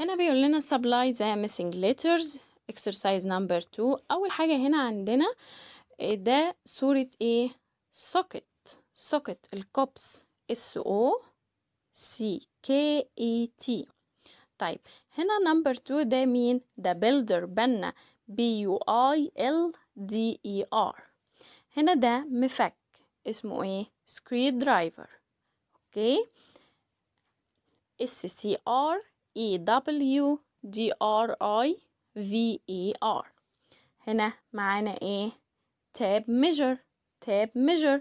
هنا بيقول لنا supply the missing letters exercise number two أول حاجة هنا عندنا ده صورة ايه socket socket الكوبس S O C K E T طيب هنا نمبر 2 ده مين the builder بنا B U I L D E R هنا ده مفك اسمه ايه screwdriver اوكي اوكي s c r E W D R I V E R هنا معانا ايه tab measure tab measure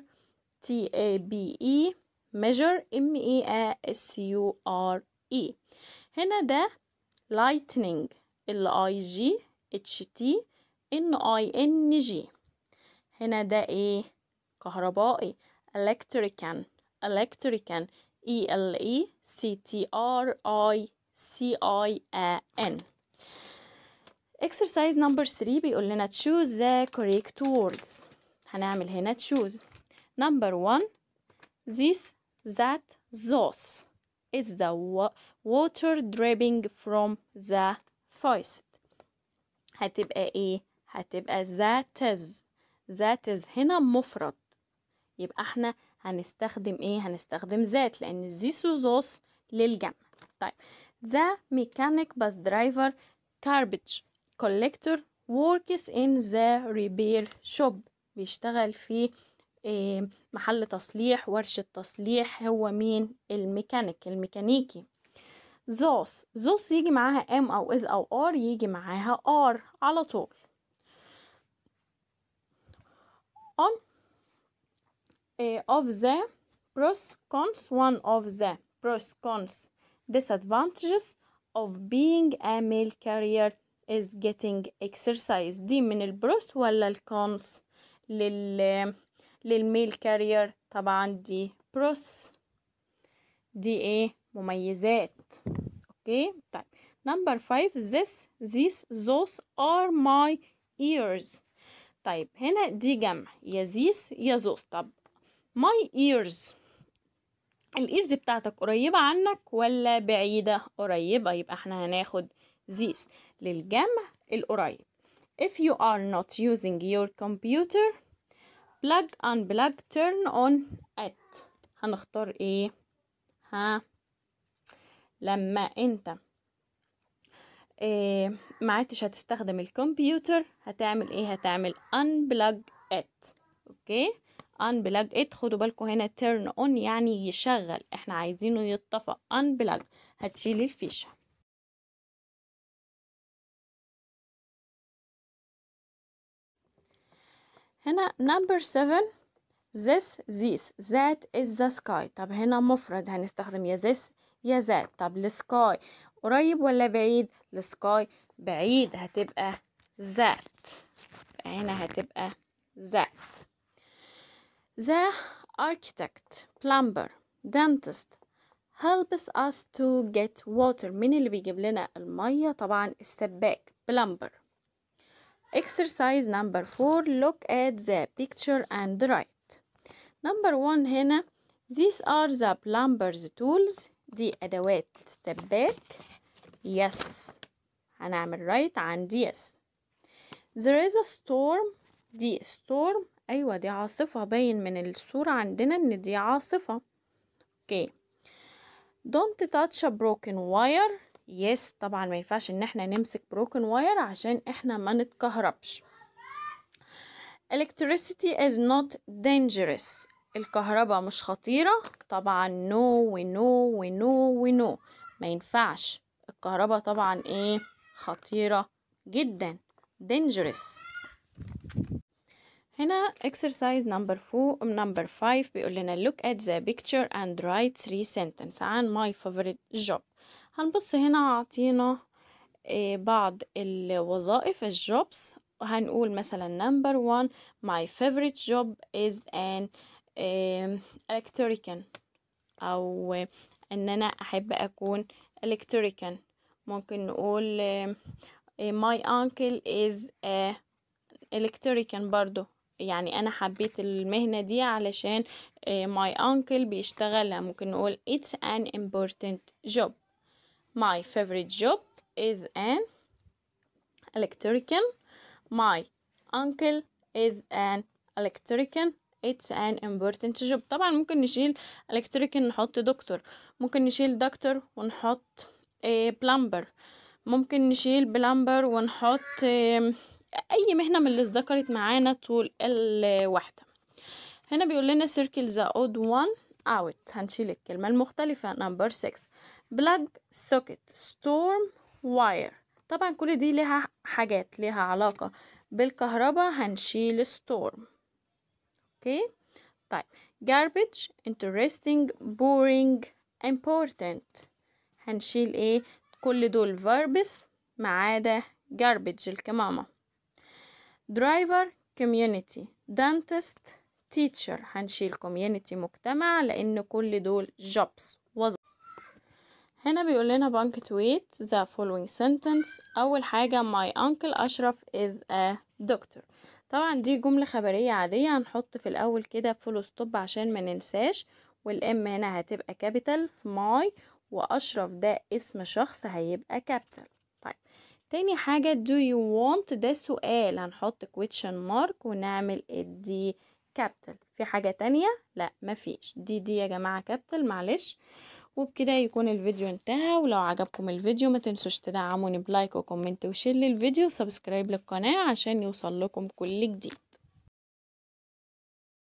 T A B E measure M E A S U R E هنا ده lightning L I G H T N I N G هنا ده ايه كهربائي electrician electrician E L E C T R I C-I-N a exercise number 3 بيقول لنا choose the correct words هنعمل هنا choose number 1 this that those is the water dripping from the faucet هتبقى ايه هتبقى that is that is هنا مفرد يبقى احنا هنستخدم ايه هنستخدم ذات لان this وذوس للجمع طيب The mechanic bus driver garbage collector works in the repair shop بيشتغل في آه، محل تصليح ورشة تصليح هو مين الميكانيك الميكانيكي زوس زوس يجي معاها ام او از او ار يجي معاها ار على طول on آه، of the pros cons one of the pros cons disadvantages of being a male carrier is getting exercise دي من البروس ولا الكونس لل للميل كارير طبعا دي بروس دي ايه مميزات اوكي طيب نمبر 5 this these those are my ears طيب هنا دي جمع يا these يا those طب my ears الايرز بتاعتك قريبة عنك ولا بعيدة قريبة يبقى احنا هناخد this للجمع القريب if you are not using your computer plug unplug turn on at هنختار ايه ها لما انت إيه ما عدتش هتستخدم الكمبيوتر هتعمل ايه هتعمل unplug at اوكي unplug it خدوا بالكم هنا turn on يعني يشغل احنا عايزينه يتطفى unplug هتشيلي الفيشه هنا number 7 this this that is the sky طب هنا مفرد هنستخدم يا this يا that طب السكاي قريب ولا بعيد السكاي بعيد هتبقى that هنا هتبقى that The architect, plumber, dentist helps us to get water مين اللي بيجيب لنا المية طبعا السباك plumber exercise number 4 look at the picture and write number 1 هنا these are the plumber's tools دي أدوات السباك yes هنعمل right and yes there is a storm دي storm أيوة دي عاصفة باين من الصورة عندنا إن دي عاصفة أوكي don't touch a broken wire yes طبعا ما ينفعش إن احنا نمسك broken wire عشان احنا ما نتكهربش electricity is not dangerous الكهرباء مش خطيرة طبعا نو ونو ونو ونو ما ينفعش الكهرباء طبعا ايه خطيرة جدا dangerous هنا exercise number four number five بيقول لنا look at the picture and write three sentences عن my favorite job هنبص هنا عطينا بعض الوظائف الجوبس هنقول مثلا number one my favorite job is an electrician او ان انا احب اكون electrician ممكن نقول my uncle is a electrician برضو يعني انا حبيت المهنة دي علشان ماي آه، انكل بيشتغلها ممكن نقول it's an important job my favorite job is an electrician my uncle is an electrician it's an important job طبعا ممكن نشيل electrician نحط دكتور ممكن نشيل دكتور ونحط بلمبر آه، ممكن نشيل بلمبر ونحط اي مهنه من اللي اتذكرت معانا طول الوحده هنا بيقول لنا circle the odd one out هنشيل الكلمه المختلفه number 6 plug socket storm wire طبعا كل دي لها حاجات لها علاقه بالكهرباء هنشيل storm اوكي طيب garbage interesting boring important هنشيل ايه كل دول verbs ما عدا garbage الكمامه درايفر كوميونيتي دانتست تيتشر هنشيل كوميونيتي مجتمع لان كل دول جوبس هنا بيقول لنا تويت the following sentence أول حاجة my uncle أشرف is a doctor طبعا دي جملة خبرية عادية هنحط في الأول كده فول ستوب عشان ما ننساش والام هنا هتبقى كابيتال في ماي وأشرف ده اسم شخص هيبقى كابيتال طيب تاني حاجة do you want ده سؤال هنحط question mark ونعمل دي كابيتال في حاجة تانية لا مفيش دي دي يا جماعة كابيتال معلش وبكده يكون الفيديو انتهى ولو عجبكم الفيديو ما تنسوش تدعموني بلايك وكومنت وشير للفيديو وسبسكرايب للقناة عشان يوصل لكم كل جديد